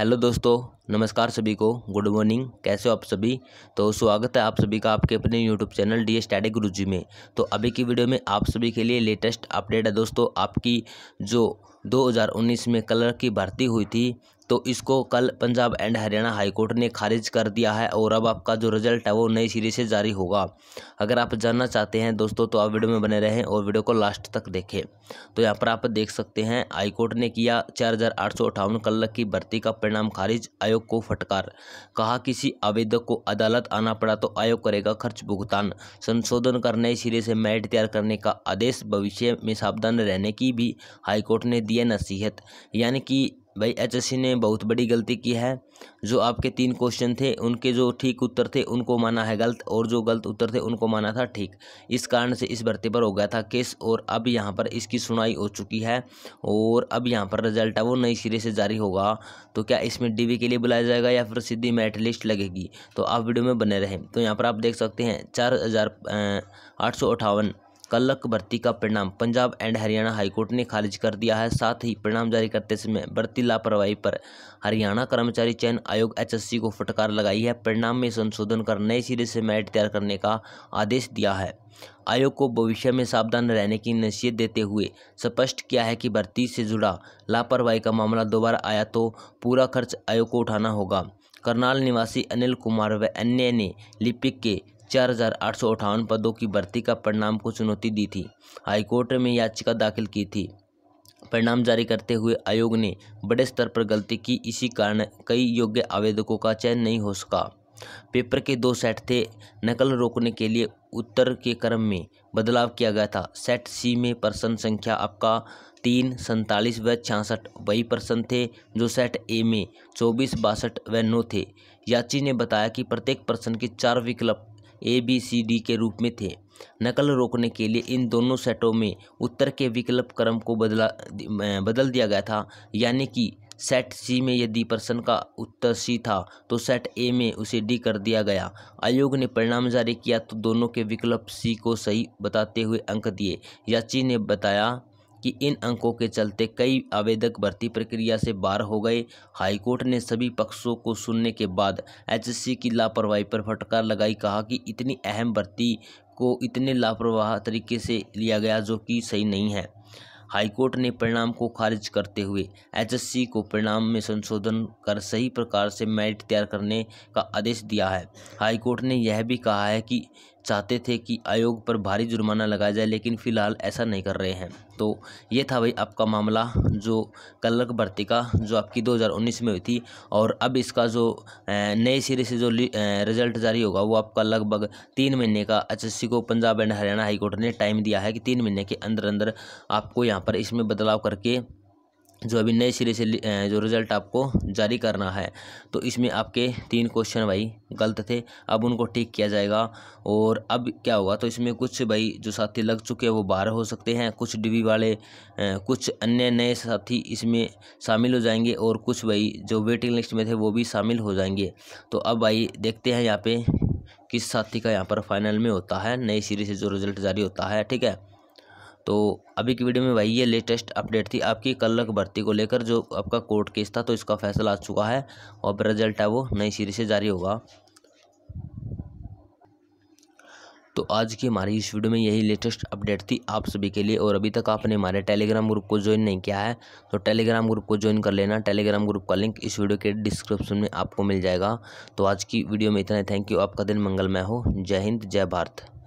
hello दोस्तों नमस्कार सभी को गुड मॉर्निंग कैसे हो आप सभी तो स्वागत है आप सभी का आपके अपने यूट्यूब चैनल डी एस गुरु जी में तो अभी की वीडियो में आप सभी के लिए लेटेस्ट अपडेट है दोस्तों आपकी जो 2019 में कलर की भर्ती हुई थी तो इसको कल पंजाब एंड हरियाणा हाईकोर्ट ने खारिज कर दिया है और अब आपका जो रिजल्ट है वो नए सिरे से जारी होगा अगर आप जानना चाहते हैं दोस्तों तो आप वीडियो में बने रहें और वीडियो को लास्ट तक देखें तो यहाँ पर आप देख सकते हैं हाईकोर्ट ने किया चार हज़ार कल्लक की भर्ती का परिणाम खारिज आयोग को फटकार कहा किसी आवेदक को अदालत आना पड़ा तो आयोग करेगा खर्च भुगतान संशोधन कर नए सिरे से मैट तैयार करने का आदेश भविष्य में सावधान रहने की भी हाईकोर्ट ने दिया नसीहत यानी कि भाई एचएससी ने बहुत बड़ी गलती की है जो आपके तीन क्वेश्चन थे उनके जो ठीक उत्तर थे उनको माना है गलत और जो गलत उत्तर थे उनको माना था ठीक इस कारण से इस भर्ती पर हो गया था केस और अब यहाँ पर इसकी सुनवाई हो चुकी है और अब यहाँ पर रिजल्ट है वो नए सिरे से जारी होगा तो क्या इसमें डी के लिए बुलाया जाएगा या फिर सीधी मेरिट लिस्ट लगेगी तो आप वीडियो में बने रहें तो यहाँ पर आप देख सकते हैं चार हज़ार आठ सौ अठावन कलक भर्ती का परिणाम पंजाब एंड हरियाणा हाईकोर्ट ने खारिज कर दिया है साथ ही परिणाम जारी करते समय भर्ती लापरवाही पर हरियाणा कर्मचारी चयन आयोग एचएससी को फटकार लगाई है परिणाम में संशोधन कर नए सिरे से मैट तैयार करने का आदेश दिया है आयोग को भविष्य में सावधान रहने की नसीहत देते हुए स्पष्ट किया है कि भर्ती से जुड़ा लापरवाही का मामला दोबारा आया तो पूरा खर्च आयोग को उठाना होगा करनाल निवासी अनिल कुमार व अन्य ने लिपिक के चार हज़ार आठ सौ अठावन पदों की भर्ती का परिणाम को चुनौती दी थी हाईकोर्ट में याचिका दाखिल की थी परिणाम जारी करते हुए आयोग ने बड़े स्तर पर गलती की इसी कारण कई योग्य आवेदकों का चयन नहीं हो सका पेपर के दो सेट थे नकल रोकने के लिए उत्तर के क्रम में बदलाव किया गया था सेट सी में प्रश्न संख्या आपका तीन सैंतालीस व छियासठ वही प्रश्न थे जो सेट ए में चौबीस बासठ व नौ थे याची ने बताया कि प्रत्येक प्रश्न के चार विकल्प ए बी सी डी के रूप में थे नकल रोकने के लिए इन दोनों सेटों में उत्तर के विकल्प क्रम को बदला बदल दिया गया था यानी कि सेट सी में यदि प्रश्न का उत्तर सी था तो सेट ए में उसे डी कर दिया गया आयोग ने परिणाम जारी किया तो दोनों के विकल्प सी को सही बताते हुए अंक दिए याची ने बताया कि इन अंकों के चलते कई आवेदक भर्ती प्रक्रिया से बाहर हो गए हाईकोर्ट ने सभी पक्षों को सुनने के बाद एचएससी की लापरवाही पर फटकार लगाई कहा कि इतनी अहम भर्ती को इतने लापरवाह तरीके से लिया गया जो कि सही नहीं है हाईकोर्ट ने परिणाम को खारिज करते हुए एचएससी को परिणाम में संशोधन कर सही प्रकार से मैरिट तैयार करने का आदेश दिया है हाईकोर्ट ने यह भी कहा है कि चाहते थे कि आयोग पर भारी जुर्माना लगाया जाए लेकिन फ़िलहाल ऐसा नहीं कर रहे हैं तो ये था भाई आपका मामला जो कलक भर्ती का जो आपकी 2019 में हुई थी और अब इसका जो नए सिरे से जो रिज़ल्ट जारी होगा वो आपका लगभग तीन महीने का एच को पंजाब एंड हरियाणा हाईकोर्ट ने टाइम दिया है कि तीन महीने के अंदर अंदर आपको यहाँ पर इसमें बदलाव करके जो अभी नए सिरे से जो रिज़ल्ट आपको जारी करना है तो इसमें आपके तीन क्वेश्चन भाई गलत थे अब उनको ठीक किया जाएगा और अब क्या होगा तो इसमें कुछ भाई जो साथी लग चुके हैं वो बाहर हो सकते हैं कुछ डिवी वाले कुछ अन्य नए साथी इसमें शामिल हो जाएंगे और कुछ भाई जो वेटिंग लिस्ट में थे वो भी शामिल हो जाएंगे तो अब भाई देखते हैं यहाँ पर किस साथी का यहाँ पर फाइनल में होता है नए सीरीज से जो रिज़ल्ट जारी होता है ठीक है तो अभी की वीडियो में वही ये लेटेस्ट अपडेट थी आपकी कल की भर्ती को लेकर जो आपका कोर्ट केस था तो इसका फैसला आ चुका है और रिजल्ट है वो नई सीरीज से जारी होगा तो आज की हमारी इस वीडियो में यही लेटेस्ट अपडेट थी आप सभी के लिए और अभी तक आपने हमारे टेलीग्राम ग्रुप को ज्वाइन नहीं किया है तो टेलीग्राम ग्रुप को ज्वाइन कर लेना टेलीग्राम ग्रुप का लिंक इस वीडियो के डिस्क्रिप्शन में आपको मिल जाएगा तो आज की वीडियो में इतना थैंक यू आपका दिन मंगलमय हो जय हिंद जय भारत